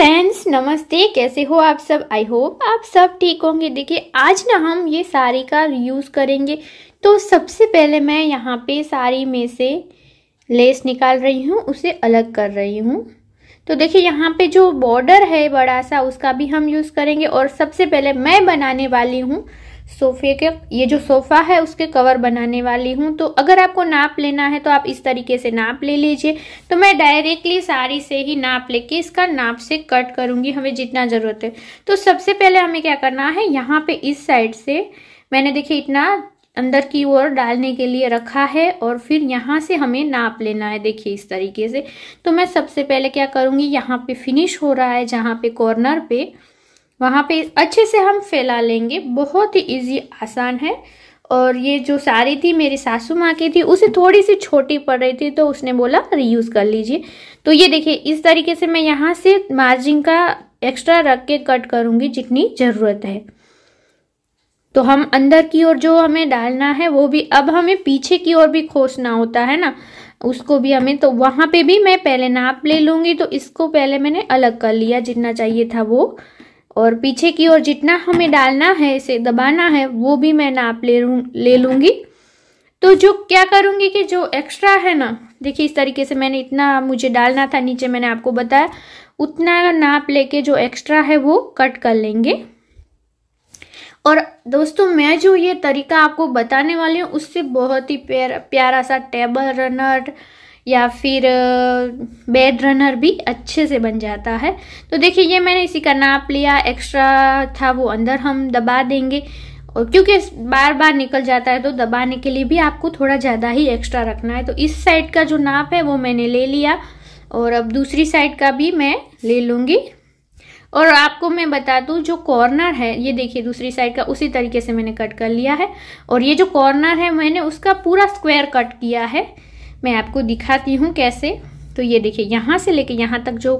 friends नमस्ते कैसे हो आप सब आई होप आप सब ठीक होंगे देखिए आज ना हम ये साड़ी का यूज़ करेंगे तो सबसे पहले मैं यहाँ पे साड़ी में से लेस निकाल रही हूँ उसे अलग कर रही हूँ तो देखिए यहाँ पे जो बॉर्डर है बड़ा सा उसका भी हम यूज़ करेंगे और सबसे पहले मैं बनाने वाली हूँ सोफे के ये जो सोफ़ा है उसके कवर बनाने वाली हूँ तो अगर आपको नाप लेना है तो आप इस तरीके से नाप ले लीजिए तो मैं डायरेक्टली साड़ी से ही नाप लेके इसका नाप से कट करूंगी हमें जितना ज़रूरत है तो सबसे पहले हमें क्या करना है यहाँ पे इस साइड से मैंने देखिए इतना अंदर की ओर डालने के लिए रखा है और फिर यहाँ से हमें नाप लेना है देखिए इस तरीके से तो मैं सबसे पहले क्या करूँगी यहाँ पे फिनिश हो रहा है जहाँ पे कॉर्नर पे वहाँ पे अच्छे से हम फैला लेंगे बहुत ही इजी आसान है और ये जो साड़ी थी मेरी सासू माँ की थी उसे थोड़ी सी छोटी पड़ रही थी तो उसने बोला रीयूज़ कर लीजिए तो ये देखिए इस तरीके से मैं यहाँ से मार्जिन का एक्स्ट्रा रख के कट करूँगी जितनी ज़रूरत है तो हम अंदर की ओर जो हमें डालना है वो भी अब हमें पीछे की ओर भी खोसना होता है ना उसको भी हमें तो वहाँ पे भी मैं पहले नाप ले लूँगी तो इसको पहले मैंने अलग कर लिया जितना चाहिए था वो और पीछे की ओर जितना हमें डालना है इसे दबाना है वो भी मैं नाप ले ले लूंगी तो जो क्या करूंगी कि जो एक्स्ट्रा है ना देखिए इस तरीके से मैंने इतना मुझे डालना था नीचे मैंने आपको बताया उतना नाप लेके जो एक्स्ट्रा है वो कट कर लेंगे और दोस्तों मैं जो ये तरीका आपको बताने वाली हूँ उससे बहुत ही प्यार, प्यारा सा टेबल रनर या फिर बेड रनर भी अच्छे से बन जाता है तो देखिए ये मैंने इसी का नाप लिया एक्स्ट्रा था वो अंदर हम दबा देंगे और क्योंकि बार बार निकल जाता है तो दबाने के लिए भी आपको थोड़ा ज़्यादा ही एक्स्ट्रा रखना है तो इस साइड का जो नाप है वो मैंने ले लिया और अब दूसरी साइड का भी मैं ले लूँगी और आपको मैं बता दूँ जो कॉर्नर है ये देखिए दूसरी साइड का उसी तरीके से मैंने कट कर लिया है और ये जो कॉर्नर है मैंने उसका पूरा स्क्वायर कट किया है मैं आपको दिखाती हूँ कैसे तो ये देखिए यहाँ से लेके यहाँ तक जो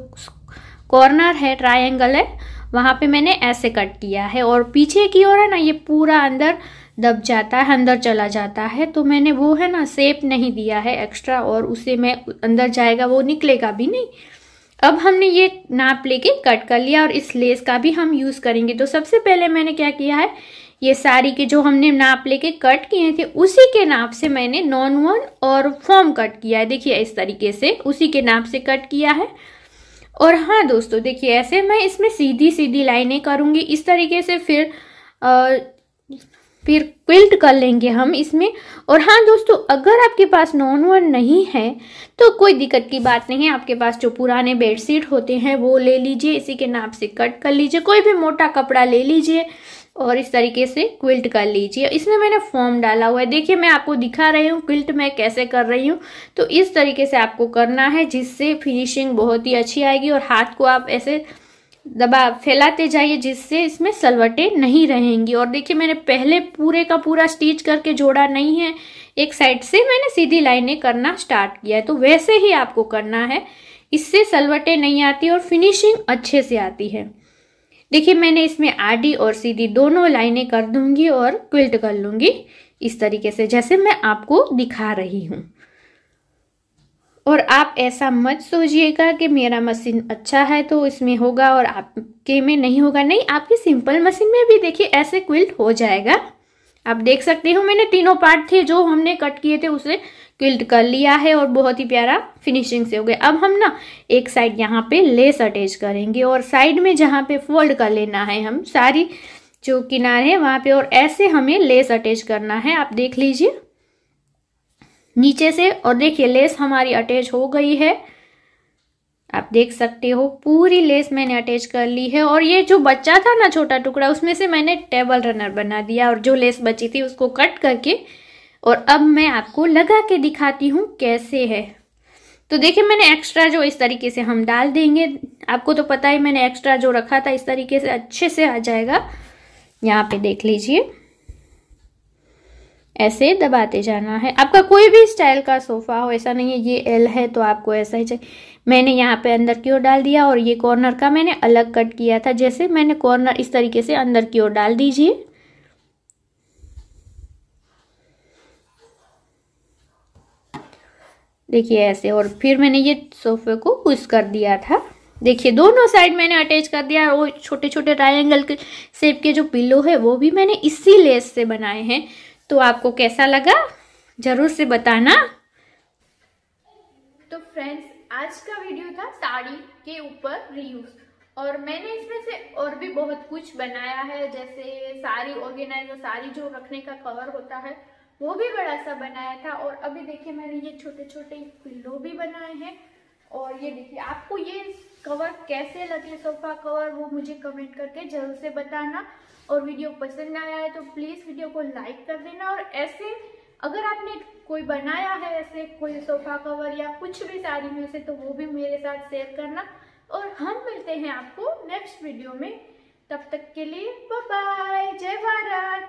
कॉर्नर है ट्रायंगल है वहाँ पे मैंने ऐसे कट किया है और पीछे की ओर है ना ये पूरा अंदर दब जाता है अंदर चला जाता है तो मैंने वो है ना सेप नहीं दिया है एक्स्ट्रा और उसे मैं अंदर जाएगा वो निकलेगा भी नहीं अब हमने ये नाप लेके कट कर लिया और इस लेस का भी हम यूज़ करेंगे तो सबसे पहले मैंने क्या किया है ये सारी के जो हमने नाप लेके कट किए थे उसी के नाप से मैंने नॉन वन और फॉर्म कट किया है देखिए इस तरीके से उसी के नाप से कट किया है और हाँ दोस्तों देखिए ऐसे मैं इसमें सीधी सीधी लाइनें करूँगी इस तरीके से फिर आ, फिर क्विल्ट कर लेंगे हम इसमें और हाँ दोस्तों अगर आपके पास नॉन वन नहीं है तो कोई दिक्कत की बात नहीं है आपके पास जो पुराने बेडशीट होते हैं वो ले लीजिए इसी के नाप से कट कर लीजिए कोई भी मोटा कपड़ा ले लीजिए और इस तरीके से क्विल्ट कर लीजिए इसमें मैंने फॉर्म डाला हुआ है देखिए मैं आपको दिखा रही हूँ क्विल्ट मैं कैसे कर रही हूँ तो इस तरीके से आपको करना है जिससे फिनिशिंग बहुत ही अच्छी आएगी और हाथ को आप ऐसे दबा फैलाते जाइए जिससे इसमें सलवटें नहीं रहेंगी और देखिए मैंने पहले पूरे का पूरा स्टिच करके जोड़ा नहीं है एक साइड से मैंने सीधी लाइनें करना स्टार्ट किया है तो वैसे ही आपको करना है इससे सलवटें नहीं आती और फिनिशिंग अच्छे से आती है देखिए मैंने इसमें आडी और सीधी दोनों लाइनें कर दूंगी और क्विल्ट कर लूंगी इस तरीके से जैसे मैं आपको दिखा रही हूँ और आप ऐसा मत सोचिएगा कि मेरा मशीन अच्छा है तो इसमें होगा और आपके में नहीं होगा नहीं आपकी सिंपल मशीन में भी देखिए ऐसे क्विल्ट हो जाएगा आप देख सकते हो मैंने तीनों पार्ट थे जो हमने कट किए थे उसे क्विल्ट कर लिया है और बहुत ही प्यारा फिनिशिंग से हो गया अब हम ना एक साइड यहाँ पे लेस अटैच करेंगे और साइड में जहाँ पे फोल्ड कर लेना है हम सारी जो किनारे हैं वहाँ पे और ऐसे हमें लेस अटैच करना है आप देख लीजिए नीचे से और देखिए लेस हमारी अटैच हो गई है आप देख सकते हो पूरी लेस मैंने अटैच कर ली है और ये जो बच्चा था ना छोटा टुकड़ा उसमें से मैंने टेबल रनर बना दिया और जो लेस बची थी उसको कट करके और अब मैं आपको लगा के दिखाती हूँ कैसे है तो देखिए मैंने एक्स्ट्रा जो इस तरीके से हम डाल देंगे आपको तो पता ही मैंने एक्स्ट्रा जो रखा था इस तरीके से अच्छे से आ जाएगा यहाँ पे देख लीजिए ऐसे दबाते जाना है आपका कोई भी स्टाइल का सोफ़ा हो ऐसा नहीं है ये एल है तो आपको ऐसा ही चाहिए मैंने यहाँ पे अंदर की ओर डाल दिया और ये कॉर्नर का मैंने अलग कट किया था जैसे मैंने कॉर्नर इस तरीके से अंदर की ओर डाल दीजिए देखिए ऐसे और फिर मैंने ये सोफे को पुश कर दिया था देखिए दोनों साइड मैंने अटैच कर दिया और वो छोटे छोटे ट्रायंगल के शेप के जो पिल्लो है वो भी मैंने इसी लेस से बनाए हैं तो आपको कैसा लगा ज़रूर से बताना तो फ्रेंड्स आज का वीडियो था साड़ी के ऊपर रियूज और मैंने इसमें से और भी बहुत कुछ बनाया है जैसे साड़ी ऑर्गेनाइजर साड़ी जो रखने का कवर होता है वो भी बड़ा सा बनाया था और अभी देखिए मैंने ये छोटे छोटे पिल्लो भी बनाए हैं और ये देखिए आपको ये कवर कैसे लगे सोफा कवर वो मुझे कमेंट करके जरूर से बताना और वीडियो पसंद आया है तो प्लीज़ वीडियो को लाइक कर देना और ऐसे अगर आपने कोई बनाया है ऐसे कोई सोफा कवर या कुछ भी साड़ी में से तो वो भी मेरे साथ शेयर करना और हम मिलते हैं आपको नेक्स्ट वीडियो में तब तक के लिए बाय जय भारत